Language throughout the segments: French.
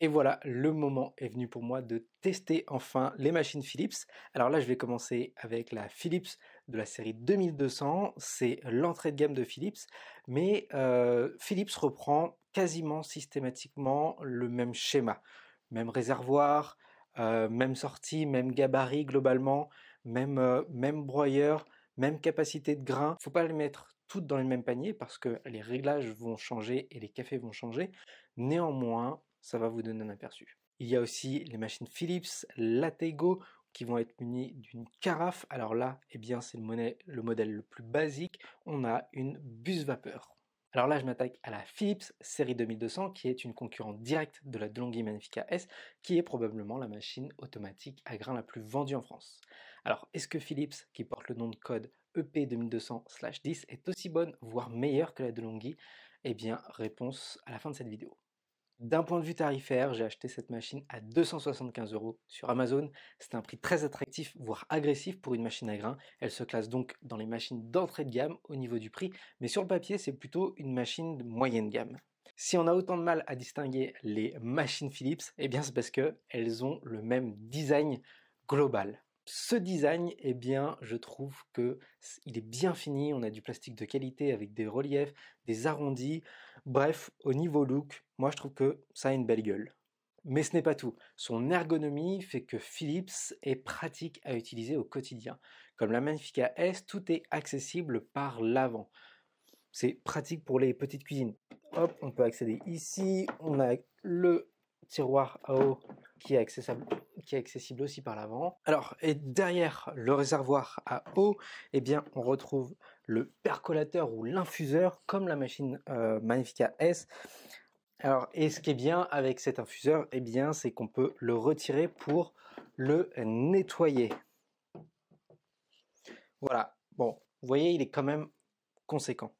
Et voilà, le moment est venu pour moi de tester enfin les machines Philips. Alors là, je vais commencer avec la Philips de la série 2200. C'est l'entrée de gamme de Philips, mais euh, Philips reprend quasiment systématiquement le même schéma. Même réservoir, euh, même sortie, même gabarit globalement, même, euh, même broyeur, même capacité de grain. Faut pas les mettre toutes dans le même panier parce que les réglages vont changer et les cafés vont changer. Néanmoins, ça va vous donner un aperçu. Il y a aussi les machines Philips, Latego qui vont être munies d'une carafe. Alors là, eh bien, c'est le, modèle le plus basique. On a une bus vapeur. Alors là, je m'attaque à la Philips série 2200, qui est une concurrente directe de la DeLonghi Magnifica S, qui est probablement la machine automatique à grain la plus vendue en France. Alors, est-ce que Philips, qui porte le nom de code EP2200-10, est aussi bonne, voire meilleure que la DeLonghi Eh bien, réponse à la fin de cette vidéo. D'un point de vue tarifaire, j'ai acheté cette machine à 275 euros sur Amazon. C'est un prix très attractif, voire agressif pour une machine à grains. Elle se classe donc dans les machines d'entrée de gamme au niveau du prix, mais sur le papier, c'est plutôt une machine de moyenne gamme. Si on a autant de mal à distinguer les machines Philips, eh bien c'est parce qu'elles ont le même design global ce design, eh bien, je trouve que il est bien fini. On a du plastique de qualité avec des reliefs, des arrondis. Bref, au niveau look, moi je trouve que ça a une belle gueule. Mais ce n'est pas tout. Son ergonomie fait que Philips est pratique à utiliser au quotidien. Comme la Magnifica S, tout est accessible par l'avant. C'est pratique pour les petites cuisines. Hop, on peut accéder ici. On a le tiroir à eau qui est accessible qui est accessible aussi par l'avant. Alors, et derrière le réservoir à eau, eh bien, on retrouve le percolateur ou l'infuseur, comme la machine euh, Magnifica S. Alors, et ce qui est bien avec cet infuseur, eh bien, c'est qu'on peut le retirer pour le nettoyer. Voilà. Bon, vous voyez, il est quand même conséquent.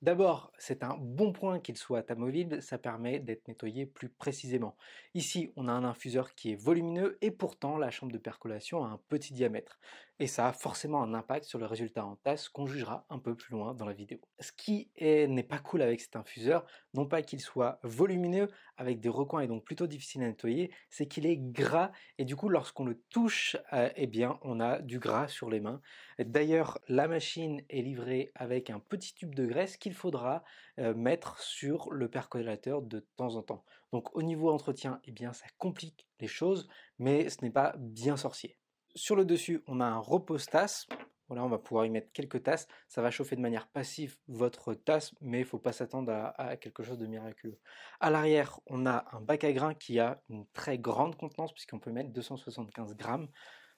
D'abord, c'est un bon point qu'il soit amovible, ça permet d'être nettoyé plus précisément. Ici, on a un infuseur qui est volumineux et pourtant la chambre de percolation a un petit diamètre et ça a forcément un impact sur le résultat en tasse qu'on jugera un peu plus loin dans la vidéo. Ce qui n'est pas cool avec cet infuseur, non pas qu'il soit volumineux avec des recoins et donc plutôt difficile à nettoyer, c'est qu'il est gras et du coup lorsqu'on le touche, euh, eh bien on a du gras sur les mains. D'ailleurs la machine est livrée avec un petit tube de graisse qu'il faudra euh, mettre sur le percolateur de temps en temps. Donc au niveau entretien, eh bien ça complique les choses, mais ce n'est pas bien sorcier. Sur le dessus, on a un repose-tasse. Voilà, on va pouvoir y mettre quelques tasses. Ça va chauffer de manière passive votre tasse, mais il ne faut pas s'attendre à, quelque chose de miraculeux. À l'arrière, on a un bac à grains qui a une très grande contenance, puisqu'on peut mettre 275 grammes.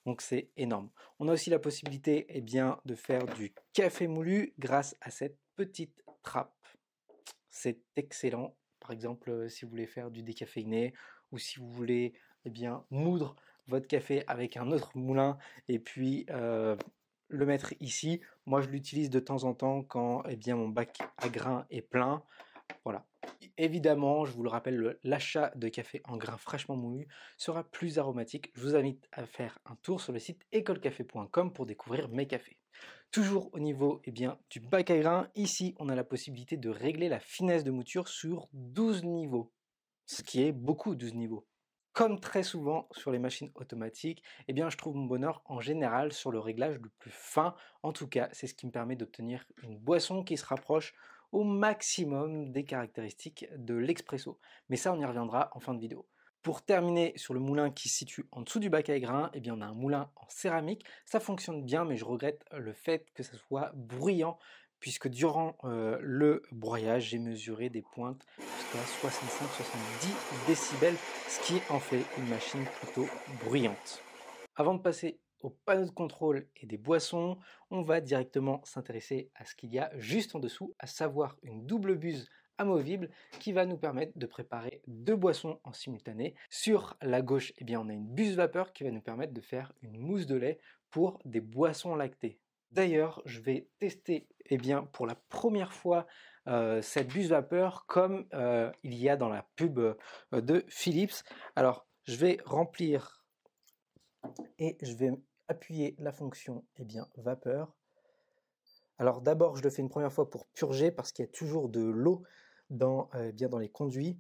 Donc c'est énorme. On a aussi la possibilité eh bien, de faire du café moulu grâce à cette petite trappe. C'est excellent. Par exemple, euh, si vous voulez faire du décaféiné ou si vous voulez eh bien, moudre votre café avec un autre moulin et puis euh, le mettre ici. Moi, je l'utilise de temps en temps quand eh bien, mon bac à grains est plein. Voilà. Évidemment, je vous le rappelle, l'achat de café en grains fraîchement moulu sera plus aromatique. Je vous invite à faire un tour sur le site écolecafé.com pour découvrir mes cafés. Toujours au niveau eh bien, du bac à grains, ici on a la possibilité de régler la finesse de mouture sur 12 niveaux, ce qui est beaucoup 12 niveaux. Comme très souvent sur les machines automatiques, eh bien je trouve mon bonheur en général sur le réglage le plus fin. En tout cas, c'est ce qui me permet d'obtenir une boisson qui se rapproche au maximum des caractéristiques de l'expresso. Mais ça, on y reviendra en fin de vidéo. Pour terminer sur le moulin qui se situe en dessous du bac à grains, eh bien on a un moulin en céramique. Ça fonctionne bien, mais je regrette le fait que ça soit bruyant puisque durant euh, le broyage, j'ai mesuré des pointes jusqu'à 65-70 décibels, ce qui en fait une machine plutôt bruyante. Avant de passer au panneau de contrôle et des boissons, on va directement s'intéresser à ce qu'il y a juste en dessous, à savoir une double buse amovible qui va nous permettre de préparer deux boissons en simultané. Sur la gauche, eh bien, on a une buse vapeur qui va nous permettre de faire une mousse de lait pour des boissons lactées. D'ailleurs, je vais tester eh bien, pour la première fois euh, cette buse vapeur comme euh, il y a dans la pub euh, de Philips. Alors, je vais remplir et je vais appuyer la fonction eh bien, vapeur. Alors d'abord, je le fais une première fois pour purger parce qu'il y a toujours de l'eau dans, eh bien, dans les conduits.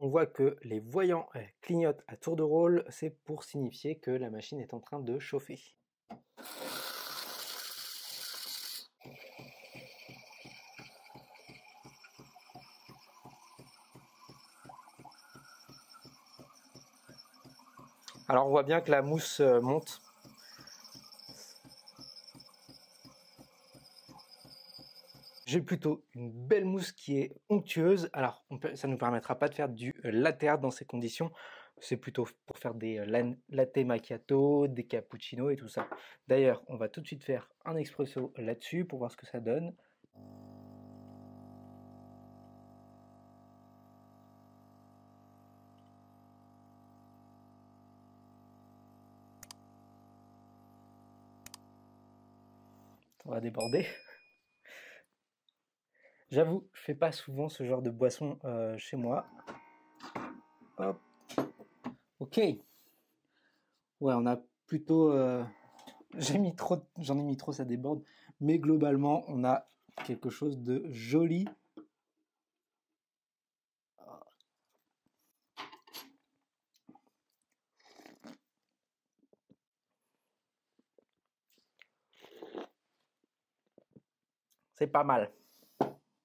On voit que les voyants clignotent à tour de rôle, c'est pour signifier que la machine est en train de chauffer. Alors on voit bien que la mousse euh, monte. J'ai plutôt une belle mousse qui est onctueuse. Alors ça ne nous permettra pas de faire du euh, latte dans ces conditions. C'est plutôt pour faire des euh, latte macchiato, des cappuccinos et tout ça. D'ailleurs, on va tout de suite faire un expresso là-dessus pour voir ce que ça donne. va déborder. J'avoue, je fais pas souvent ce genre de boisson euh, chez moi. Ok. Ouais, on a plutôt. Euh, j'ai mis trop, j'en ai mis trop, ça déborde. Mais globalement, on a quelque chose de joli pas mal.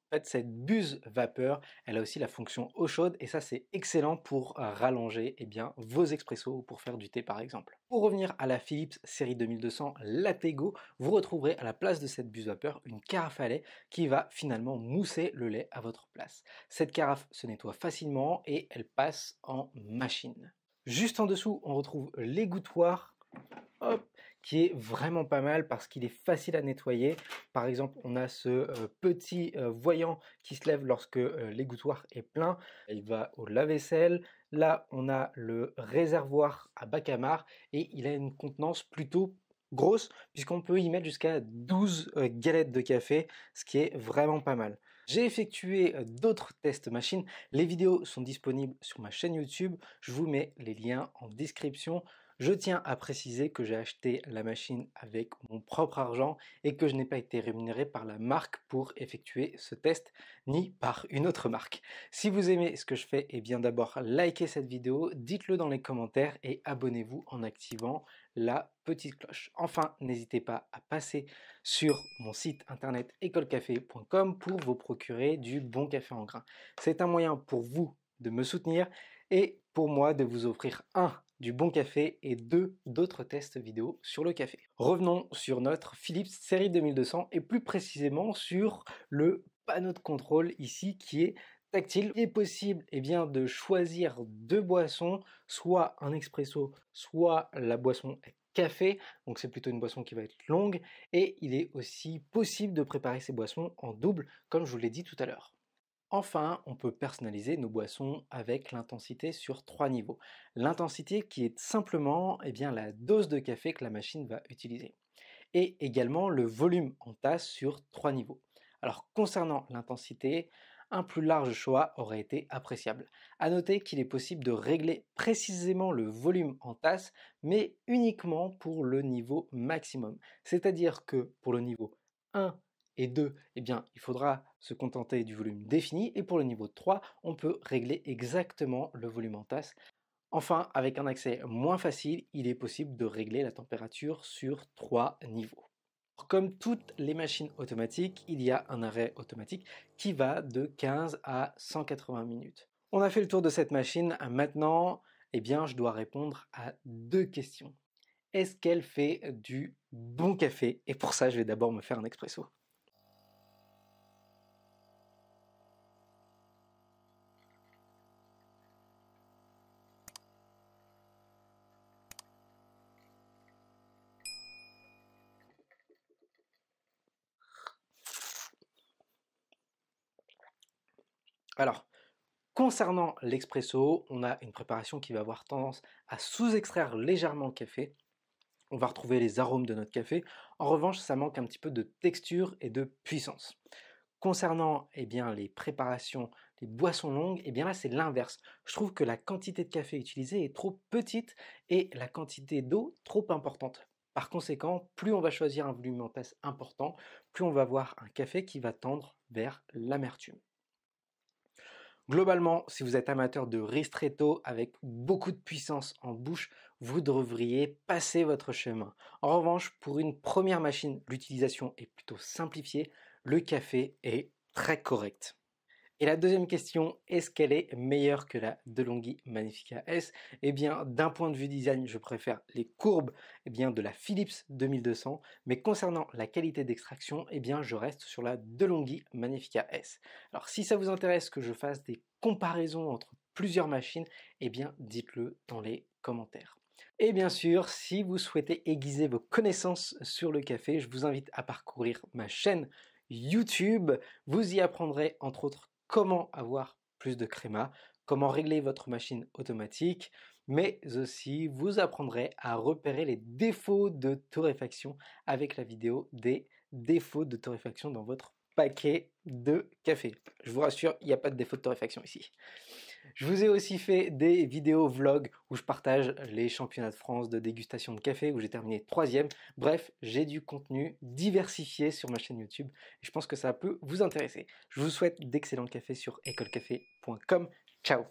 fait, cette buse vapeur, elle a aussi la fonction eau chaude et ça c'est excellent pour euh, rallonger eh bien, vos expressos ou pour faire du thé par exemple. Pour revenir à la Philips série 2200 Lattego vous retrouverez à la place de cette buse vapeur une carafe à lait qui va finalement mousser le lait à votre place. Cette carafe se nettoie facilement et elle passe en machine. Juste en dessous, on retrouve l'égouttoir qui est vraiment pas mal parce qu'il est facile à nettoyer. Par exemple, on a ce euh, petit euh, voyant qui se lève lorsque euh, l'égouttoir est plein. Il va au lave-vaisselle. Là, on a le réservoir à bac à bacamar et il a une contenance plutôt grosse puisqu'on peut y mettre jusqu'à 12 galettes de café, ce qui est vraiment pas mal. J'ai effectué d'autres tests machines. Les vidéos sont disponibles sur ma chaîne YouTube. Je vous mets les liens en description. Je tiens à préciser que j'ai acheté la machine avec mon propre argent et que je n'ai pas été rémunéré par la marque pour effectuer ce test ni par une autre marque. Si vous aimez ce que je fais, et eh bien d'abord likez cette vidéo, dites-le dans les commentaires et abonnez-vous en activant la petite cloche. Enfin, n'hésitez pas à passer sur mon site internet écolecafé.com pour vous procurer du bon café en grain. C'est un moyen pour vous de me soutenir et pour moi de vous offrir un du bon café et deux d'autres tests vidéo sur le café. Revenons sur notre Philips série 2200 et plus précisément sur le panneau de contrôle ici qui est tactile. Il est possible et eh bien, de choisir deux boissons, soit un expresso, soit la boisson café, donc c'est plutôt une boisson qui va être longue, et il est aussi possible de préparer ces boissons en double, comme je vous l'ai dit tout à l'heure. Enfin, on peut personnaliser nos boissons avec l'intensité sur trois niveaux. L'intensité qui est simplement eh bien, la dose de café que la machine va utiliser. Et également le volume en tasse sur trois niveaux. Alors concernant l'intensité, un plus large choix aurait été appréciable. A noter qu'il est possible de régler précisément le volume en tasse, mais uniquement pour le niveau maximum. C'est-à-dire que pour le niveau 1, et 2, eh bien, il faudra se contenter du volume défini. Et pour le niveau 3, on peut régler exactement le volume en tasse. Enfin, avec un accès moins facile, il est possible de régler la température sur 3 niveaux. Comme toutes les machines automatiques, il y a un arrêt automatique qui va de 15 à 180 minutes. On a fait le tour de cette machine. Maintenant, eh bien, je dois répondre à deux questions. Est-ce qu'elle fait du bon café Et pour ça, je vais d'abord me faire un expresso. Alors, concernant l'expresso, on a une préparation qui va avoir tendance à sous-extraire légèrement le café. On va retrouver les arômes de notre café. En revanche, ça manque un petit peu de texture et de puissance. Concernant eh bien, les préparations, les boissons longues, et eh bien là c'est l'inverse. Je trouve que la quantité de café utilisée est trop petite et la quantité d'eau trop importante. Par conséquent, plus on va choisir un volume en tasse important, plus on va avoir un café qui va tendre vers l'amertume. Globalement, si vous êtes amateur de ristretto avec beaucoup de puissance en bouche, vous devriez passer votre chemin. En revanche, pour une première machine, l'utilisation est plutôt simplifiée, le café est très correct. Et la deuxième question, est-ce qu'elle est meilleure que la DeLonghi Magnifica S Eh bien, d'un point de vue design, je préfère les courbes eh bien, de la Philips 2200, mais concernant la qualité d'extraction, eh bien, je reste sur la DeLonghi Magnifica S. Alors, si ça vous intéresse que je fasse des comparaisons entre plusieurs machines, eh bien, dites-le dans les commentaires. Et bien sûr, si vous souhaitez aiguiser vos connaissances sur le café, je vous invite à parcourir ma chaîne YouTube. Vous y apprendrez entre autres comment avoir plus de créma, comment régler votre machine automatique, mais aussi vous apprendrez à repérer les défauts de torréfaction avec la vidéo des défauts de torréfaction dans votre paquet de café. Je vous rassure, il n'y a pas de défaut de torréfaction ici. Je vous ai aussi fait des vidéos vlogs où je partage les championnats de France de dégustation de café où j'ai terminé troisième. Bref, j'ai du contenu diversifié sur ma chaîne YouTube et je pense que ça peut vous intéresser. Je vous souhaite d'excellents cafés sur écolecafé.com. Ciao